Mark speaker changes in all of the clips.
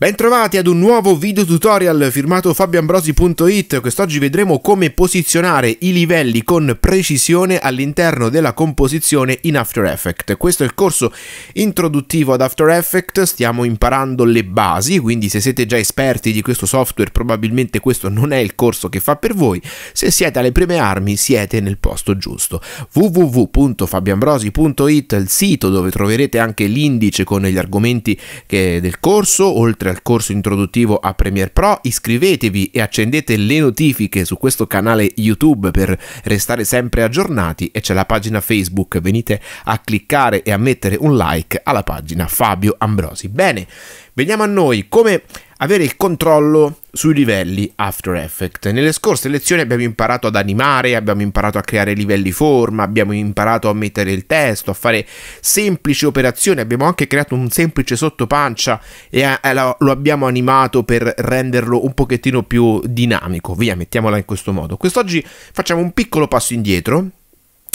Speaker 1: Bentrovati ad un nuovo video tutorial firmato fabioambrosi.it, quest'oggi vedremo come posizionare i livelli con precisione all'interno della composizione in After Effects. Questo è il corso introduttivo ad After Effects, stiamo imparando le basi, quindi se siete già esperti di questo software probabilmente questo non è il corso che fa per voi, se siete alle prime armi siete nel posto giusto. www.fabioambrosi.it è il sito dove troverete anche l'indice con gli argomenti del corso, oltre al corso introduttivo a Premiere Pro, iscrivetevi e accendete le notifiche su questo canale YouTube per restare sempre aggiornati e c'è la pagina Facebook, venite a cliccare e a mettere un like alla pagina Fabio Ambrosi. Bene, veniamo a noi, come avere il controllo sui livelli After Effects. Nelle scorse lezioni abbiamo imparato ad animare, abbiamo imparato a creare livelli forma, abbiamo imparato a mettere il testo, a fare semplici operazioni, abbiamo anche creato un semplice sottopancia e eh, lo abbiamo animato per renderlo un pochettino più dinamico. Via, mettiamola in questo modo. Quest'oggi facciamo un piccolo passo indietro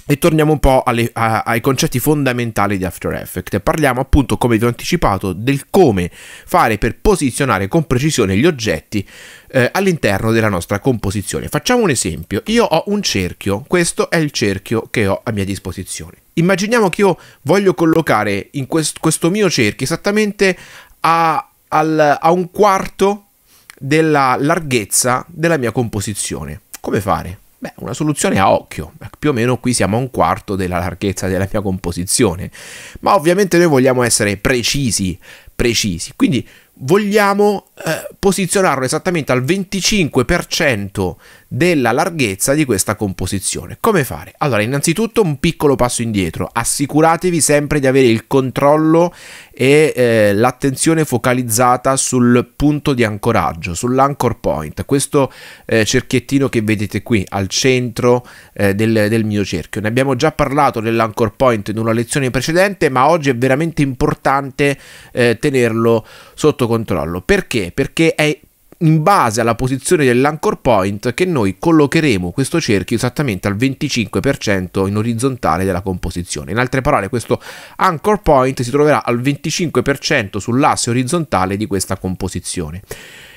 Speaker 1: e torniamo un po' alle, a, ai concetti fondamentali di After Effects. Parliamo appunto, come vi ho anticipato, del come fare per posizionare con precisione gli oggetti eh, all'interno della nostra composizione. Facciamo un esempio. Io ho un cerchio, questo è il cerchio che ho a mia disposizione. Immaginiamo che io voglio collocare in quest, questo mio cerchio esattamente a, al, a un quarto della larghezza della mia composizione. Come fare? Beh, una soluzione a occhio, ecco, più o meno qui siamo a un quarto della larghezza della mia composizione, ma ovviamente noi vogliamo essere precisi, precisi, quindi vogliamo eh, posizionarlo esattamente al 25% della larghezza di questa composizione. Come fare? Allora, innanzitutto un piccolo passo indietro, assicuratevi sempre di avere il controllo e eh, l'attenzione focalizzata sul punto di ancoraggio, sull'anchor point, questo eh, cerchiettino che vedete qui al centro eh, del, del mio cerchio. Ne abbiamo già parlato dell'anchor point in una lezione precedente, ma oggi è veramente importante eh, tenerlo sotto controllo. Perché? Perché è in base alla posizione dell'anchor point che noi collocheremo questo cerchio esattamente al 25% in orizzontale della composizione. In altre parole questo anchor point si troverà al 25% sull'asse orizzontale di questa composizione.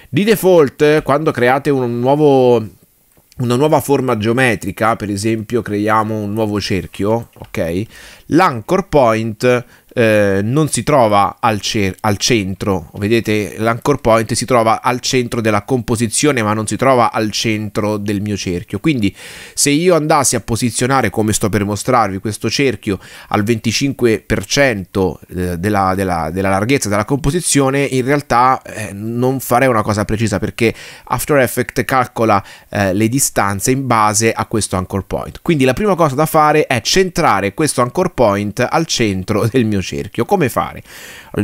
Speaker 1: Di default quando create un nuovo una nuova forma geometrica, per esempio creiamo un nuovo cerchio, ok? L'anchor point eh, non si trova al, cer- al, centro, vedete l'anchor point si trova al centro della composizione ma non si trova al centro del mio cerchio, quindi se io andassi a posizionare come sto per mostrarvi questo cerchio al 25% eh, della, della, della larghezza della composizione in realtà eh, non farei una cosa precisa perché After Effects calcola eh, le distanze in base a questo anchor point, quindi la prima cosa da fare è centrare questo anchor point al centro del mio cerchio cerchio. Come fare?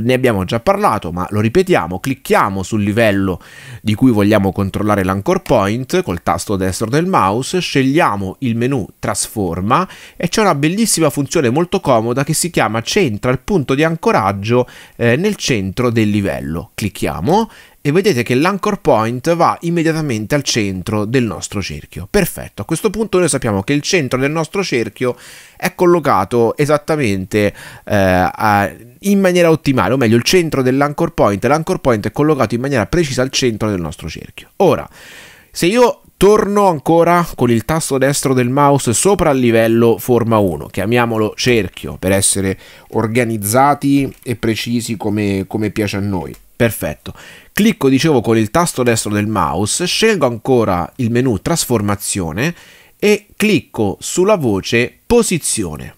Speaker 1: Ne abbiamo già parlato, ma lo ripetiamo, clicchiamo sul livello di cui vogliamo controllare l'anchor point col tasto destro del mouse, scegliamo il menu trasforma e c'è una bellissima funzione molto comoda che si chiama centra il punto di ancoraggio eh, nel centro del livello. Clicchiamo e vedete che l'anchor point va immediatamente al centro del nostro cerchio. Perfetto, a questo punto noi sappiamo che il centro del nostro cerchio è collocato esattamente eh, a, in maniera ottimale, o meglio il centro dell'anchor point, l'anchor point è collocato in maniera precisa al centro del nostro cerchio. Ora, se io torno ancora con il tasto destro del mouse sopra il livello forma 1, chiamiamolo cerchio per essere organizzati e precisi come, come piace a noi. Perfetto. Clicco, dicevo, con il tasto destro del mouse, scelgo ancora il menu trasformazione e clicco sulla voce posizione.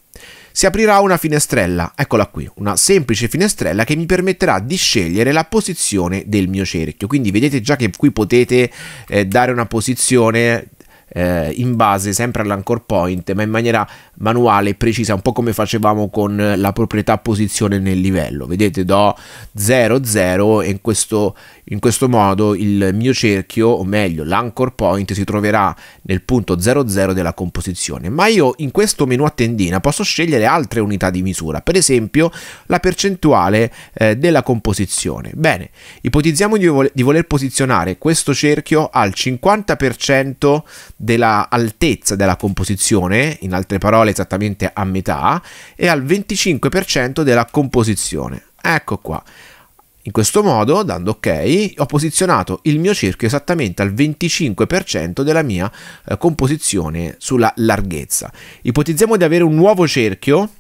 Speaker 1: Si aprirà una finestrella, eccola qui, una semplice finestrella che mi permetterà di scegliere la posizione del mio cerchio. Quindi vedete già che qui potete eh, dare una posizione eh, in base sempre all'anchor point, ma in maniera manuale e precisa, un po' come facevamo con la proprietà posizione nel livello. Vedete, do 0, 0 e in questo, in questo modo il mio cerchio, o meglio l'anchor point, si troverà nel punto 0, 0 della composizione. Ma io in questo menu a tendina posso scegliere altre unità di misura, per esempio la percentuale eh, della composizione. Bene, ipotizziamo di, vol di voler posizionare questo cerchio al 50% della altezza della composizione, in altre parole esattamente a metà, e al 25% della composizione. Ecco qua. In questo modo, dando ok, ho posizionato il mio cerchio esattamente al 25% della mia eh, composizione sulla larghezza. Ipotizziamo di avere un nuovo cerchio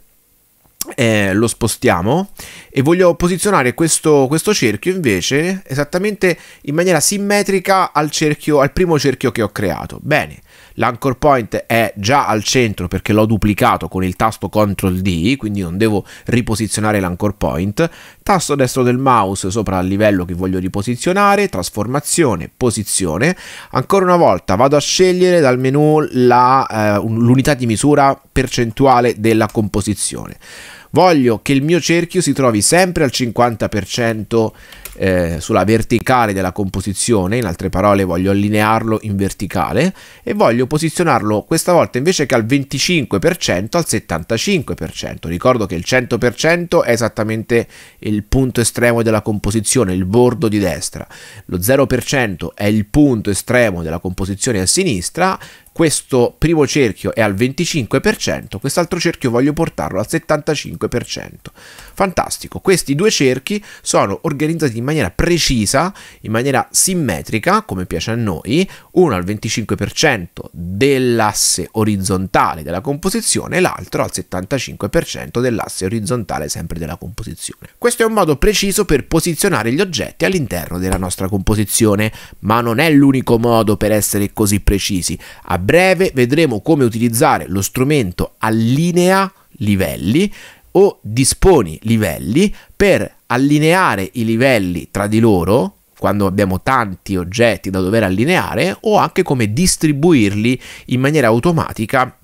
Speaker 1: eh, lo spostiamo e voglio posizionare questo, questo, cerchio invece esattamente in maniera simmetrica al, cerchio, al primo cerchio che ho creato. Bene, l'anchor point è già al centro perché l'ho duplicato con il tasto CTRL D, quindi non devo riposizionare l'anchor point, tasto destro del mouse sopra il livello che voglio riposizionare, trasformazione, posizione, ancora una volta vado a scegliere dal menu eh, l'unità eh, di misura percentuale della composizione voglio che il mio cerchio si trovi sempre al 50% eh, sulla verticale della composizione, in altre parole voglio allinearlo in verticale e voglio posizionarlo questa volta invece che al 25% al 75%. Ricordo che il 100% è esattamente il punto estremo della composizione, il bordo di destra. Lo 0% è il punto estremo della composizione a sinistra, questo primo cerchio è al 25%, quest'altro cerchio voglio portarlo al 75%. Fantastico, questi due cerchi sono organizzati in maniera precisa, in maniera simmetrica, come piace a noi, uno al 25% dell'asse orizzontale della composizione e l'altro al 75% dell'asse orizzontale sempre della composizione. Questo è un modo preciso per posizionare gli oggetti all'interno della nostra composizione, ma non è l'unico modo per essere così precisi. Abbiamo breve vedremo come utilizzare lo strumento allinea livelli o disponi livelli per allineare i livelli tra di loro quando abbiamo tanti oggetti da dover allineare o anche come distribuirli in maniera automatica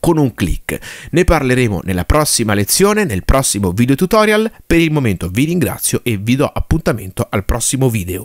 Speaker 1: con un clic. Ne parleremo nella prossima lezione, nel prossimo video tutorial. Per il momento vi ringrazio e vi do appuntamento al prossimo video.